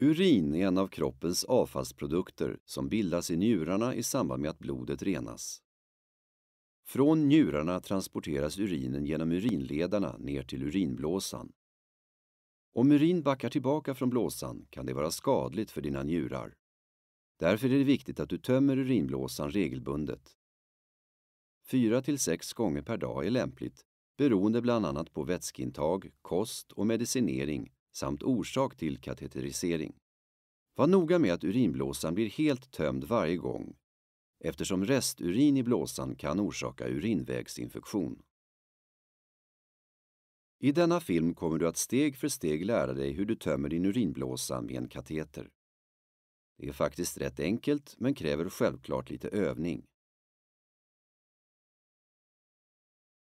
Urin är en av kroppens avfallsprodukter som bildas i njurarna i samband med att blodet renas. Från njurarna transporteras urinen genom urinledarna ner till urinblåsan. Om urin backar tillbaka från blåsan kan det vara skadligt för dina njurar. Därför är det viktigt att du tömmer urinblåsan regelbundet. 4 sex gånger per dag är lämpligt beroende bland annat på vätskeintag, kost och medicinering samt orsak till kateterisering. Var noga med att urinblåsan blir helt tömd varje gång eftersom resturin i blåsan kan orsaka urinvägsinfektion. I denna film kommer du att steg för steg lära dig hur du tömmer din urinblåsa med en kateter. Det är faktiskt rätt enkelt men kräver självklart lite övning.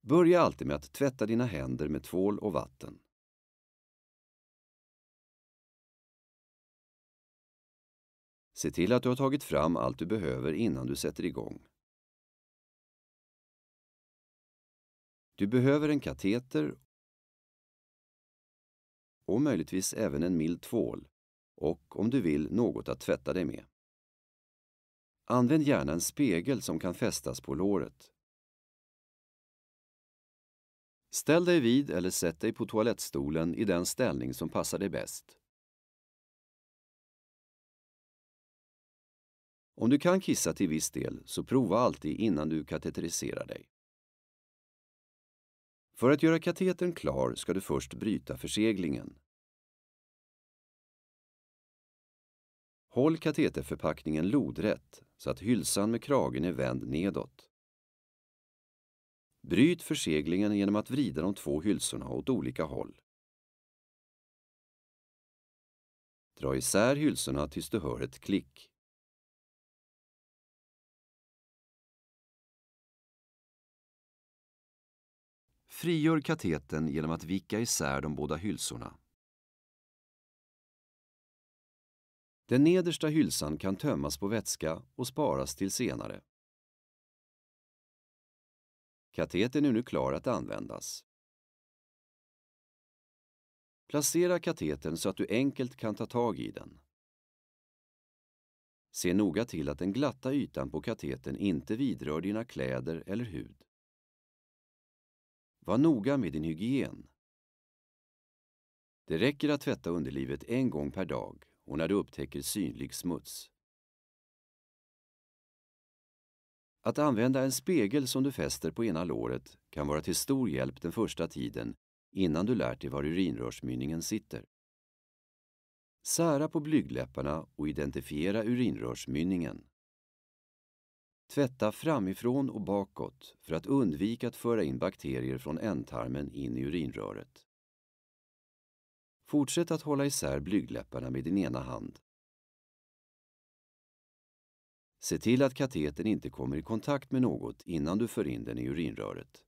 Börja alltid med att tvätta dina händer med tvål och vatten. Se till att du har tagit fram allt du behöver innan du sätter igång. Du behöver en kateter och möjligtvis även en mild tvål och om du vill något att tvätta dig med. Använd gärna en spegel som kan fästas på låret. Ställ dig vid eller sätt dig på toalettstolen i den ställning som passar dig bäst. Om du kan kissa till viss del, så prova alltid innan du kateteriserar dig. För att göra katetern klar ska du först bryta förseglingen. Håll kateterförpackningen lodrätt så att hylsan med kragen är vänd nedåt. Bryt förseglingen genom att vrida de två hylsorna åt olika håll. Dra isär hylsorna tills du hör ett klick. Frigör kateten genom att vicka isär de båda hylsorna. Den nedersta hylsan kan tömmas på vätska och sparas till senare. Kateten är nu klar att användas. Placera kateten så att du enkelt kan ta tag i den. Se noga till att den glatta ytan på kateten inte vidrör dina kläder eller hud. Var noga med din hygien. Det räcker att tvätta underlivet en gång per dag och när du upptäcker synlig smuts. Att använda en spegel som du fäster på ena låret kan vara till stor hjälp den första tiden innan du lärt dig var urinrörsmynningen sitter. Sära på blygdläpparna och identifiera urinrörsmynningen. Tvätta framifrån och bakåt för att undvika att föra in bakterier från ändtarmen in i urinröret. Fortsätt att hålla isär blygdläpparna med din ena hand. Se till att katetern inte kommer i kontakt med något innan du för in den i urinröret.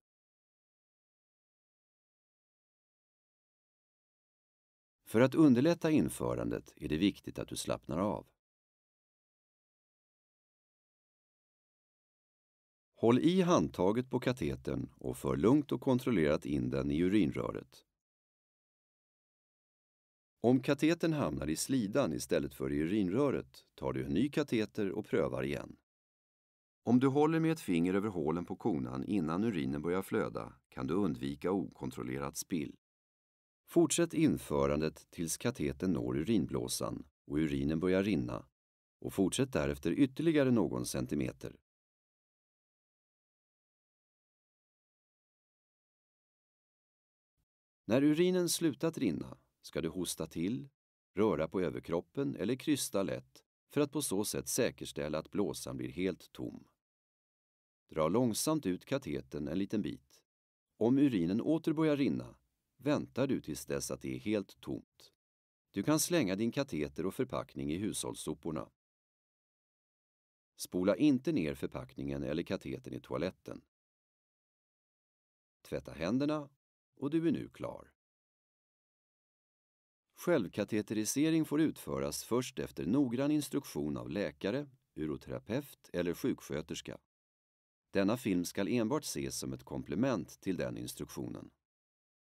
För att underlätta införandet är det viktigt att du slappnar av. Håll i handtaget på katetern och för lugnt och kontrollerat in den i urinröret. Om katetern hamnar i slidan istället för i urinröret tar du en ny kateter och prövar igen. Om du håller med ett finger över hålen på konan innan urinen börjar flöda kan du undvika okontrollerat spill. Fortsätt införandet tills katetern når urinblåsan och urinen börjar rinna och fortsätt därefter ytterligare någon centimeter. När urinen slutat rinna ska du hosta till, röra på överkroppen eller krysta lätt för att på så sätt säkerställa att blåsan blir helt tom. Dra långsamt ut kateten en liten bit. Om urinen åter börjar rinna väntar du tills dess att det är helt tomt. Du kan slänga din kateter och förpackning i hushållssoporna. Spola inte ner förpackningen eller katetern i toaletten. Tvätta händerna och du är nu klar. Självkateterisering får utföras först efter noggrann instruktion av läkare, uroterapeut eller sjuksköterska. Denna film skall enbart ses som ett komplement till den instruktionen.